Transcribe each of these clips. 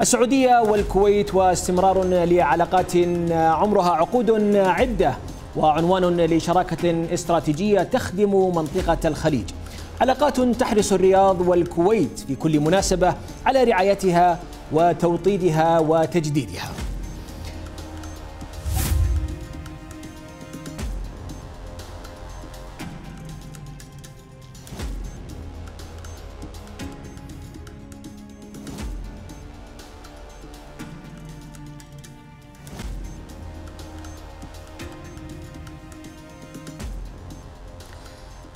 السعودية والكويت واستمرار لعلاقات عمرها عقود عدة وعنوان لشراكة استراتيجية تخدم منطقة الخليج علاقات تحرص الرياض والكويت في كل مناسبة على رعايتها وتوطيدها وتجديدها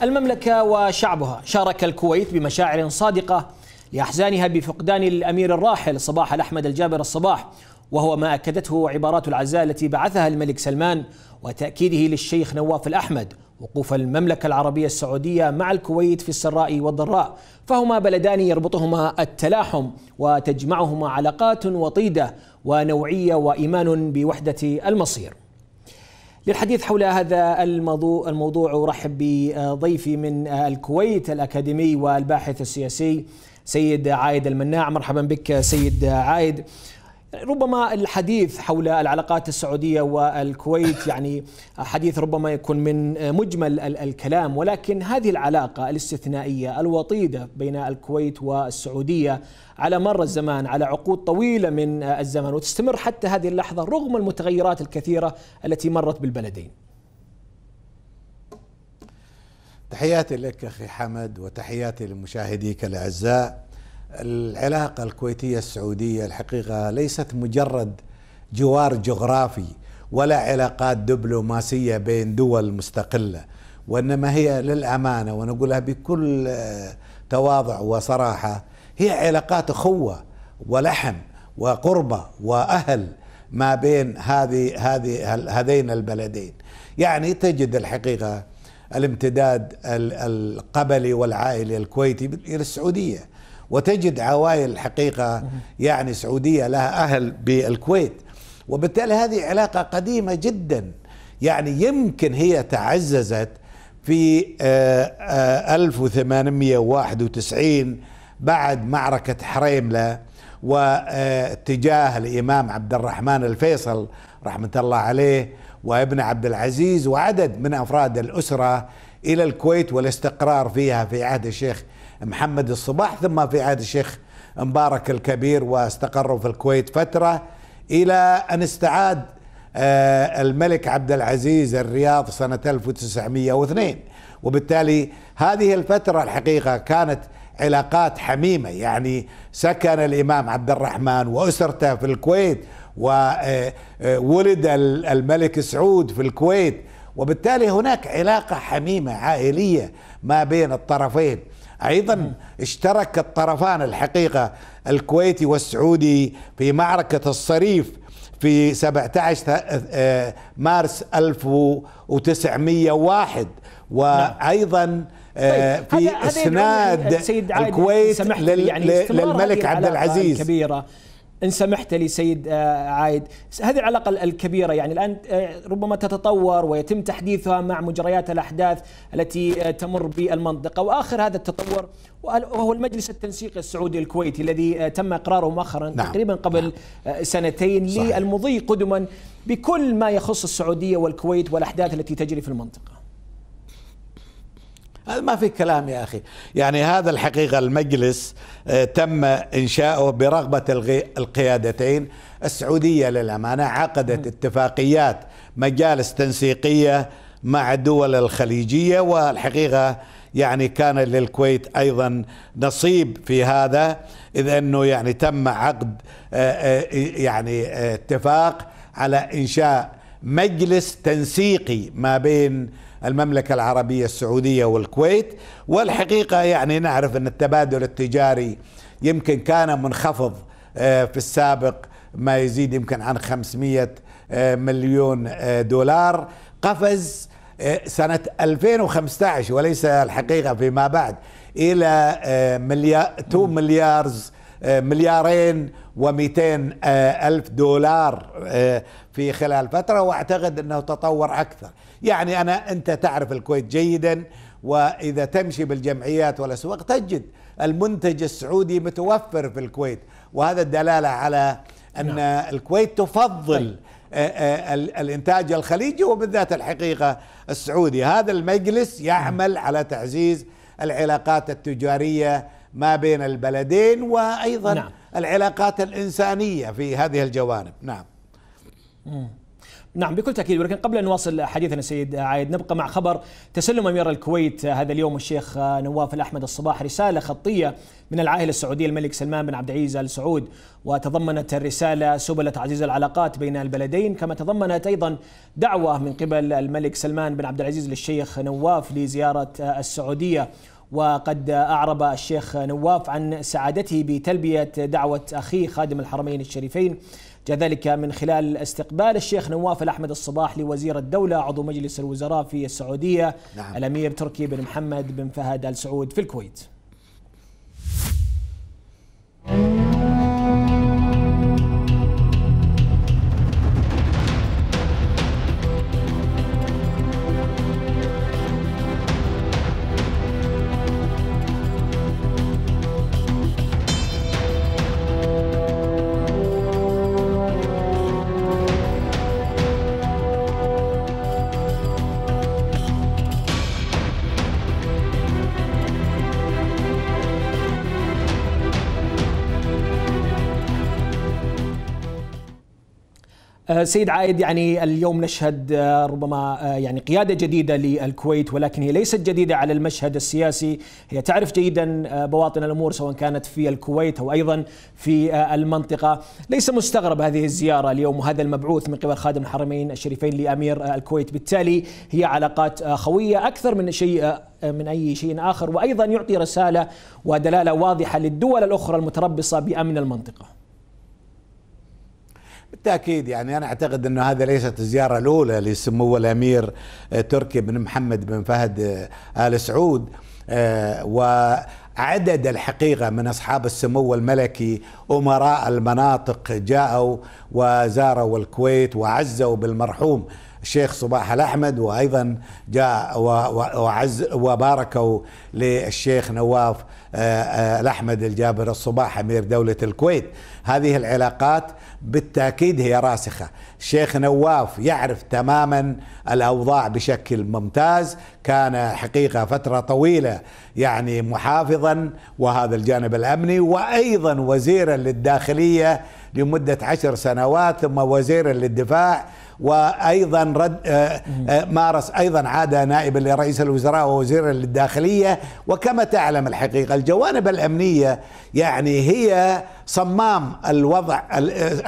المملكة وشعبها شارك الكويت بمشاعر صادقة لأحزانها بفقدان الأمير الراحل صباح الأحمد الجابر الصباح وهو ما أكدته عبارات العزاء التي بعثها الملك سلمان وتأكيده للشيخ نواف الأحمد وقوف المملكة العربية السعودية مع الكويت في السراء والضراء فهما بلدان يربطهما التلاحم وتجمعهما علاقات وطيدة ونوعية وإيمان بوحدة المصير للحديث حول هذا الموضوع الموضوع ارحب بضيفي من الكويت الاكاديمي والباحث السياسي سيد عايد المناع مرحبا بك سيد عايد ربما الحديث حول العلاقات السعوديه والكويت يعني حديث ربما يكون من مجمل الكلام ولكن هذه العلاقه الاستثنائيه الوطيده بين الكويت والسعوديه على مر الزمان على عقود طويله من الزمن وتستمر حتى هذه اللحظه رغم المتغيرات الكثيره التي مرت بالبلدين. تحياتي لك اخي حمد وتحياتي لمشاهديك الاعزاء العلاقة الكويتية السعودية الحقيقة ليست مجرد جوار جغرافي ولا علاقات دبلوماسية بين دول مستقلة وإنما هي للأمانة ونقولها بكل تواضع وصراحة هي علاقات أخوة ولحم وقربة وأهل ما بين هذه هذه هذين البلدين يعني تجد الحقيقة الامتداد القبلي والعائلي الكويتي إلى السعودية وتجد عوائل الحقيقة يعني سعودية لها أهل بالكويت وبالتالي هذه علاقة قديمة جدا يعني يمكن هي تعززت في 1891 آه، آه، بعد معركة حريملة واتجاه آه، الإمام عبد الرحمن الفيصل رحمة الله عليه وابن عبد العزيز وعدد من أفراد الأسرة إلى الكويت والاستقرار فيها في عهد الشيخ محمد الصباح ثم في عهد الشيخ مبارك الكبير واستقروا في الكويت فترة إلى أن استعاد آه، الملك عبد العزيز الرياض سنة 1902 وبالتالي هذه الفترة الحقيقة كانت علاقات حميمة يعني سكن الإمام عبد الرحمن وأسرته في الكويت وولد آه، آه، الملك سعود في الكويت وبالتالي هناك علاقة حميمة عائلية ما بين الطرفين أيضا اشترك الطرفان الحقيقة الكويتي والسعودي في معركة الصريف في 17 آه، مارس 1901 وايضا نعم. آه، طيب. في اسناد الكويت يعني للملك عبد العزيز كبيرة ان سمحت لي سيد آه، عايد هذه العلاقه الكبيره يعني الان آه، ربما تتطور ويتم تحديثها مع مجريات الاحداث التي آه، تمر بالمنطقه واخر هذا التطور وهو المجلس التنسيقي السعودي الكويتي الذي تم اقراره مؤخرا نعم. تقريبا قبل نعم. سنتين صحيح. للمضي قدما بكل ما يخص السعوديه والكويت والاحداث التي تجري في المنطقه هذا ما في كلام يا أخي يعني هذا الحقيقة المجلس آه، تم إنشاؤه برغبة القيادتين السعودية للأمانة عقدت اتفاقيات مجالس تنسيقية مع الدول الخليجية والحقيقة يعني كان للكويت أيضا نصيب في هذا إذ أنه يعني تم عقد آه، آه، يعني اتفاق على إنشاء مجلس تنسيقي ما بين المملكة العربية السعودية والكويت والحقيقة يعني نعرف أن التبادل التجاري يمكن كان منخفض آه، في السابق ما يزيد يمكن عن 500 آه، مليون آه، دولار قفز سنة 2015 وليس الحقيقة فيما بعد إلى مليار 2 مليارز آه، مليارين و آه، ألف دولار آه، في خلال فترة وأعتقد أنه تطور أكثر يعني أنا أنت تعرف الكويت جيدا وإذا تمشي بالجمعيات والأسواق تجد المنتج السعودي متوفر في الكويت وهذا الدلالة على أن نعم. الكويت تفضل طيب. الانتاج الخليجي وبالذات الحقيقه السعودي هذا المجلس يعمل نعم. على تعزيز العلاقات التجاريه ما بين البلدين وأيضا نعم. العلاقات الإنسانية في هذه الجوانب نعم نعم بكل تأكيد ولكن قبل أن نواصل حديثنا سيد عايد نبقى مع خبر تسلم أمير الكويت هذا اليوم الشيخ نواف الأحمد الصباح رسالة خطية من العائلة السعودية الملك سلمان بن عبد العزيز آل سعود وتضمنت الرسالة سبل تعزيز العلاقات بين البلدين كما تضمنت أيضا دعوة من قبل الملك سلمان بن عبد العزيز للشيخ نواف لزيارة السعودية وقد أعرب الشيخ نواف عن سعادته بتلبية دعوة أخيه خادم الحرمين الشريفين جاء ذلك من خلال استقبال الشيخ نواف الأحمد الصباح لوزير الدولة عضو مجلس الوزراء في السعودية نعم. الأمير تركي بن محمد بن فهد آل سعود في الكويت آه، سيد عايد يعني اليوم نشهد آه، ربما آه، يعني قياده جديده للكويت ولكن هي ليست جديده على المشهد السياسي، هي تعرف جيدا بواطن الامور سواء كانت في الكويت او ايضا في المنطقه، ليس مستغرب هذه الزياره اليوم وهذا المبعوث من قبل خادم الحرمين الشريفين لامير الكويت، بالتالي هي علاقات خويه اكثر من شيء من اي شيء اخر وايضا يعطي رساله ودلاله واضحه للدول الاخرى المتربصه بامن المنطقه. بالتاكيد يعني انا اعتقد انه هذا ليست الزياره الاولى لسمو الامير آه، تركي بن محمد بن فهد آه، ال سعود آه، وعدد الحقيقه من اصحاب السمو الملكي امراء المناطق جاءوا وزاروا الكويت وعزوا بالمرحوم الشيخ صباح الأحمد وأيضا جاء وعز وباركوا للشيخ نواف آه، آه، الأحمد الجابر الصباح أمير دولة الكويت هذه العلاقات بالتأكيد هي راسخة الشيخ نواف يعرف تماما الأوضاع بشكل ممتاز كان حقيقة فترة طويلة يعني محافظا وهذا الجانب الأمني وأيضا وزيرا للداخلية لمدة عشر سنوات ثم وزيرا للدفاع وايضا رد آه، آه، مارس ايضا عاد نائبا لرئيس الوزراء ووزيرا للداخليه وكما تعلم الحقيقه الجوانب الامنيه يعني هي صمام الوضع آه،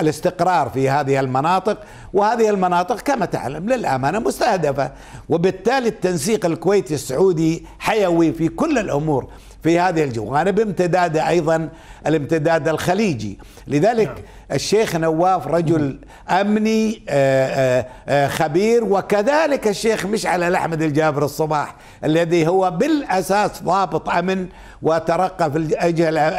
الاستقرار في هذه المناطق وهذه المناطق كما تعلم للامانه مستهدفه وبالتالي التنسيق الكويتي السعودي حيوي في كل الامور في هذه الجوانب امتداده ايضا الامتداد الخليجي لذلك نعم. الشيخ نواف رجل امني آه، آه، آه، خبير وكذلك الشيخ مشعل الاحمد الجابر الصباح الذي هو بالاساس ضابط امن وترقى في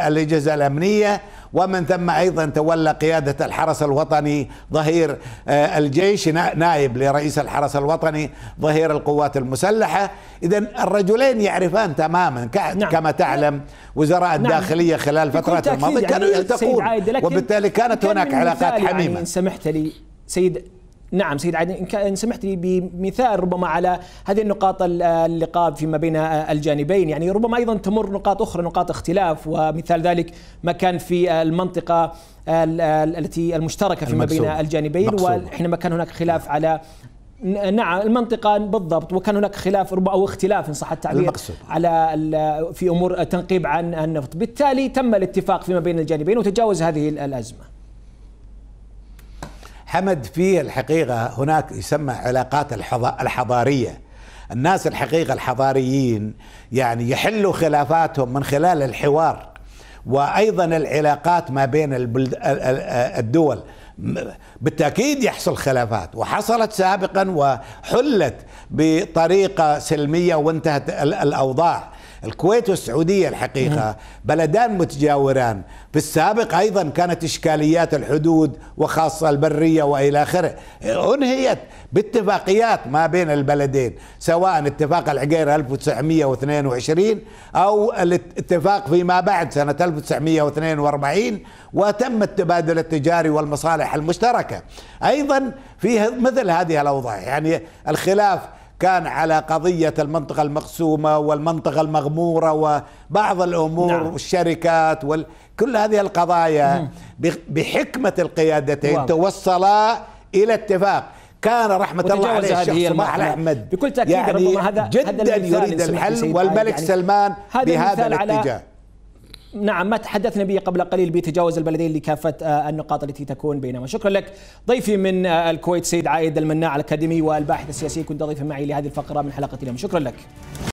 الاجهزه الامنيه ومن ثم أيضا تولى قيادة الحرس الوطني ظهير آه، الجيش نائب لرئيس الحرس الوطني ظهير القوات المسلحة إذا الرجلين يعرفان تماما نعم. كما تعلم وزراء نعم. الداخلية نعم. خلال الفترة الماضية يعني كانوا يلتقون وبالتالي كانت هناك علاقات حميمة سمحت لي سيد نعم سيد عادل إن, كان سمحت لي بمثال ربما على هذه النقاط اللقاء فيما بين الجانبين يعني ربما أيضا تمر نقاط أخرى نقاط اختلاف ومثال ذلك ما كان في المنطقة التي المشتركة فيما بين الجانبين وحينما كان هناك خلاف على نعم المنطقة بالضبط وكان هناك خلاف ربما أو اختلاف إن صح التعبير المقصود. على في أمور تنقيب عن النفط بالتالي تم الاتفاق فيما بين الجانبين وتجاوز هذه الأزمة حمد في الحقيقة هناك يسمى علاقات الحضارية الناس الحقيقة الحضاريين يعني يحلوا خلافاتهم من خلال الحوار وأيضا العلاقات ما بين الدول بالتأكيد يحصل خلافات وحصلت سابقا وحلت بطريقة سلمية وانتهت الأوضاع الكويت والسعودية الحقيقة بلدان متجاوران في السابق أيضا كانت إشكاليات الحدود وخاصة البرية وإلى آخره أنهيت باتفاقيات ما بين البلدين سواء اتفاق العقير 1922 أو الاتفاق فيما بعد سنة 1942 وتم التبادل التجاري والمصالح المشتركة أيضا في مثل هذه الأوضاع يعني الخلاف كان على قضية المنطقة المقسومة والمنطقة المغمورة وبعض الأمور نعم. والشركات وال... كل هذه القضايا بحكمة القيادتين واضح. توصلا إلى اتفاق كان رحمة الله عليه الشيخ صباح الأحمد بكل تأكيد يعني ربما هذا جدا هذا يريد الحل والملك يعني سلمان بهذا الاتجاه على نعم ما تحدثنا به قبل قليل بتجاوز البلدين لكافة آه، النقاط التي تكون بينهما شكرا لك ضيفي من آه، الكويت سيد عايد المناع الأكاديمي والباحث السياسي كنت ضيفا معي لهذه الفقرة من حلقة اليوم شكرا لك